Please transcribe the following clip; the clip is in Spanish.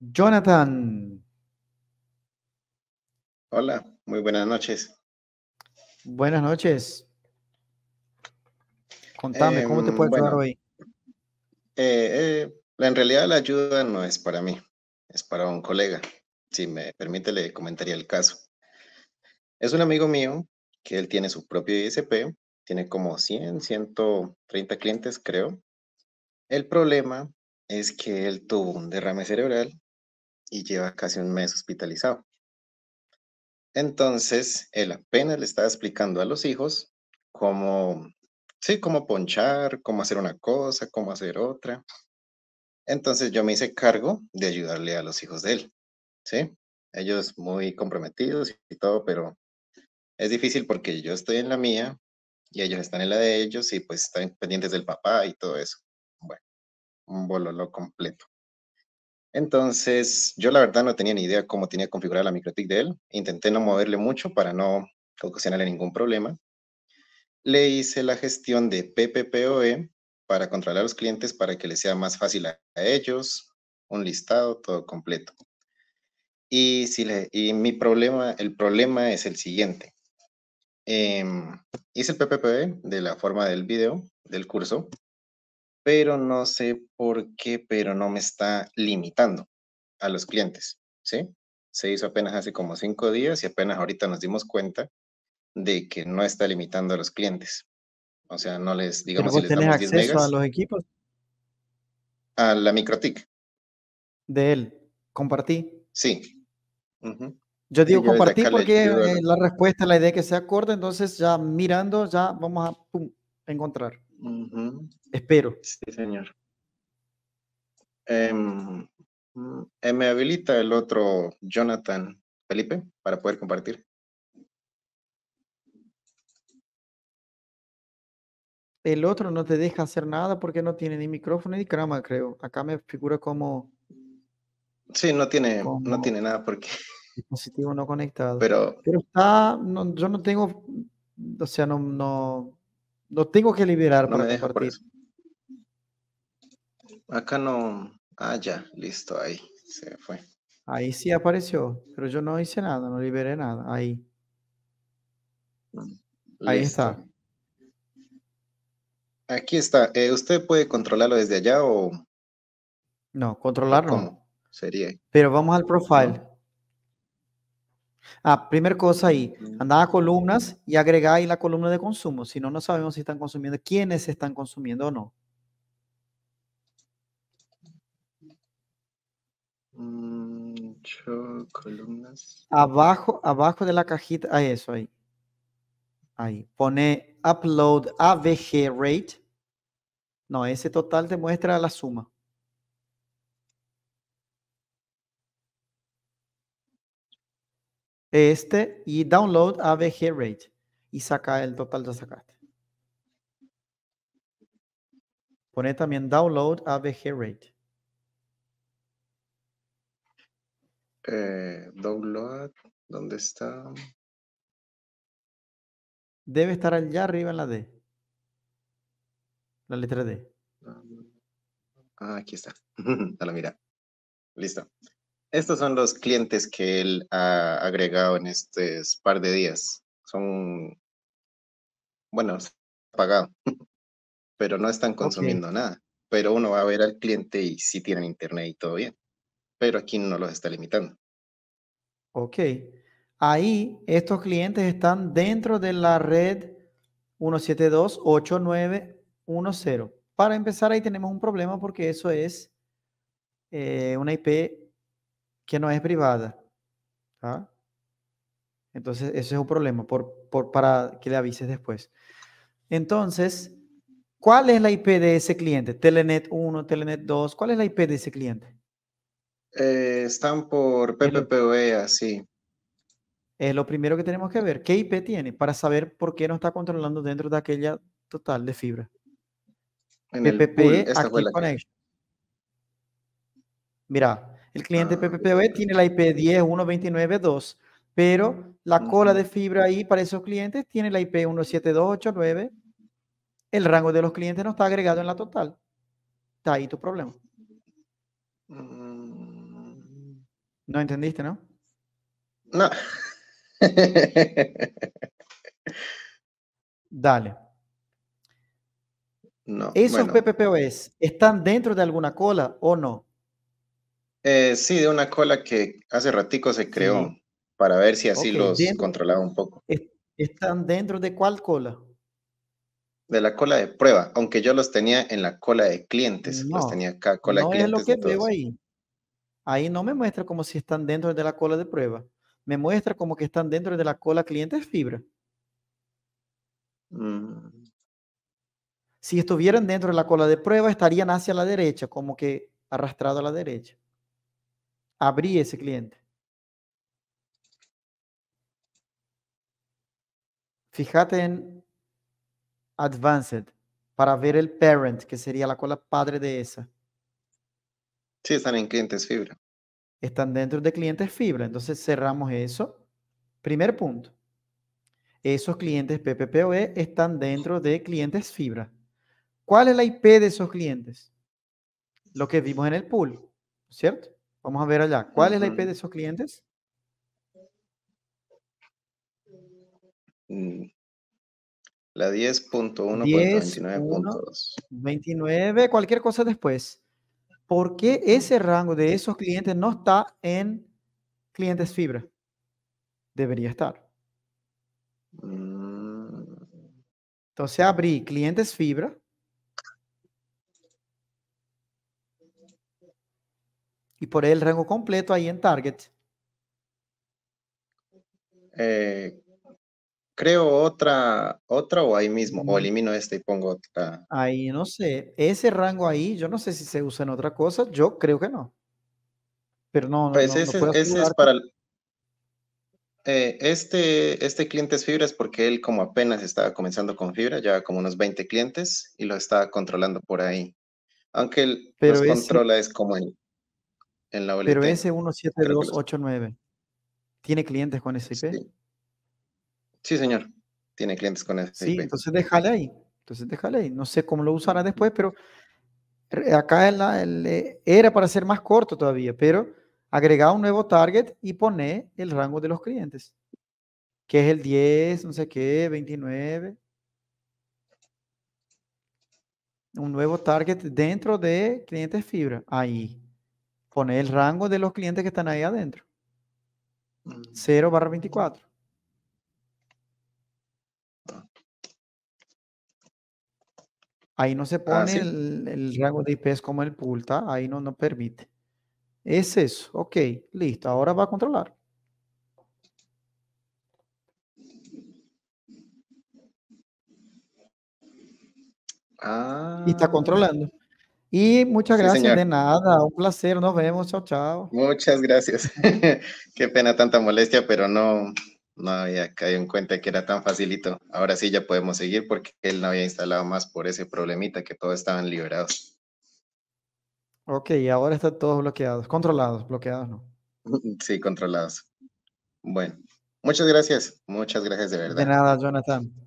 Jonathan. Hola, muy buenas noches. Buenas noches. Contame, ¿cómo te em, puedo ayudar hoy? Eh, eh, en realidad la ayuda no es para mí, es para un colega. Si me permite, le comentaría el caso. Es un amigo mío que él tiene su propio ISP, tiene como 100, 130 clientes, creo. El problema es que él tuvo un derrame cerebral y lleva casi un mes hospitalizado. Entonces, él apenas le estaba explicando a los hijos cómo, sí, cómo ponchar, cómo hacer una cosa, cómo hacer otra. Entonces yo me hice cargo de ayudarle a los hijos de él, ¿sí? Ellos muy comprometidos y todo, pero es difícil porque yo estoy en la mía y ellos están en la de ellos y pues están pendientes del papá y todo eso. Bueno, un bololo completo. Entonces, yo la verdad no tenía ni idea cómo tenía configurar la MicroTik de él. Intenté no moverle mucho para no ocasionarle ningún problema. Le hice la gestión de PPPoE para controlar a los clientes para que les sea más fácil a, ellos, un listado, todo completo. Y, si le, y mi problema, el problema es el siguiente. Em, hice el PPPoE de la forma del video, del curso, pero no sé por qué, pero no me está limitando a los clientes, ¿sí? Se hizo apenas hace como cinco días y apenas ahorita nos dimos cuenta de que no está limitando a los clientes. O sea, no les, digamos, si les damos acceso a los equipos? A la microtic. De él. Compartí. Sí. Yo digo compartí porque la respuesta, la idea es que sea corta, entonces ya mirando, ya vamos a encontrar. Espero. Sí, señor. Em, eh, ¿Me habilita el otro Jonathan Felipe para poder compartir? El otro no te deja hacer nada porque no tiene ni micrófono ni cámara, creo. Acá me figura como... Sí, no tiene, no tiene nada porque dispositivo no conectado. Pero, está, yo no tengo, o sea, no, no, lo tengo que liberar para me compartir. Acá no. Ah, ya, listo, ahí se fue. Ahí sí apareció, pero yo no hice nada, no liberé nada. Ahí. Ahí está. Aquí está. Eh, ¿Usted puede controlarlo desde allá o...? No, controlarlo. Sería. Pero vamos al profile. Ah, primera cosa ahí, andaba a columnas y agregá ahí la columna de consumo. Si no, no sabemos si están consumiendo, quiénes están consumiendo o no. Mm, columnas. Abajo, abajo de la cajita, a ah, eso ahí. Ahí, pone upload AVG rate. No, ese total te muestra la suma. este y download AVG rate y saca el total de sacaste. Pone también download AVG rate. Eh, download, ¿dónde está? Debe estar allá arriba en la D. La letra D. Ah, aquí está. A la mira. Listo. Estos son los clientes que él ha agregado en estos par de días. Son, bueno, pagados, pero no están consumiendo nada. Pero uno va a ver al cliente y si sí tienen internet y todo bien. Pero aquí no los está limitando. Ok. Ahí estos clientes están dentro de la red 172.89.10. Para empezar, ahí tenemos un problema porque eso es eh, una IP que no es privada. ¿ah? Entonces, eso es un problema para que le avises después. Entonces, ¿cuál es la IP de ese cliente? Telenet 1, Telenet 2, ¿cuál es la IP de ese cliente? Eh, están por PPPoE, sí. Es lo primero que tenemos que ver. ¿Qué IP tiene para saber por qué no está controlando dentro de aquella total de fibra? PPP, Active Connection. Mira, el cliente ah, PPPoE tiene la IP 10.1.29.2, pero la cola de fibra ahí para esos clientes tiene la IP 17289. El rango de los clientes no está agregado en la total. Está ahí tu problema. Mm. No entendiste, ¿no? No. Dale. No, ¿Esos PPPoE? están dentro de alguna cola o no? Eh, sí, de una cola que hace ratico se creó para ver si así los controlaba un poco. ¿Están dentro de cuál cola? De la cola de prueba, aunque yo los tenía en la cola de clientes, no, los tenía acá, cola de clientes. es lo que veo ahí. Ahí no me muestra como si están dentro de la cola de prueba. Me muestra como que están dentro de la cola clientes fibra. Mm. Si estuvieran dentro de la cola de prueba, estarían hacia la derecha, como que arrastrado a la derecha abrí ese cliente. Fíjate en Advanced para ver el parent, que sería la cola padre de esa. Sí, están en clientes fibra. Están dentro de clientes fibra. Entonces cerramos eso. Primer punto. Esos clientes PPPoE están dentro de clientes fibra. ¿Cuál es la IP de esos clientes? Lo que vimos en el pool, ¿cierto? Vamos a ver allá. ¿Cuál es la IP de esos clientes? Mm. La 10.1.29.2. cualquier cosa después. ¿Por qué ese rango de esos clientes no está en clientes fibra? Debería estar. Mm. Entonces abrí clientes fibra y por ahí el rango completo ahí en Target. Eh, creo otra, otra o ahí mismo, o elimino este y pongo otra. Ahí no sé, ese rango ahí, yo no sé si se usa en otra cosa, yo creo que no. Pero no, no, pues ese, es para eh, este, este cliente es fibra es porque él como apenas estaba comenzando con fibra, ya como unos 20 clientes y lo estaba controlando por ahí. Aunque él los controla es como él en la Pero ese 17289, ¿tiene clientes con ese IP? Sí. señor, tiene clientes con ese sí, entonces déjale ahí. Entonces déjale ahí. No sé cómo lo usará después, pero acá eh, era para ser más corto todavía, pero agrega un nuevo target y pone el rango de los clientes, que es el 10, no sé qué, 29. Un nuevo target dentro de clientes fibra. Ahí. Pone el rango de los clientes que están ahí adentro. 0 mm. barra 24. Ahí no se ah, pone el, rango de IPs como el pulta, ahí no nos permite. Es eso, ok, listo, ahora va a controlar. Ah. Y está ah. controlando. Y muchas gracias de nada, un placer, nos vemos, chao, chao. Muchas gracias. Qué pena tanta molestia, pero no, no había caído en cuenta que era tan facilito. Ahora sí ya podemos seguir porque él no había instalado más por ese problemita que todos estaban liberados. Ok, ahora están todos bloqueados, controlados, bloqueados, ¿no? Sí, controlados. Bueno, muchas gracias, muchas gracias de verdad. De nada, Jonathan.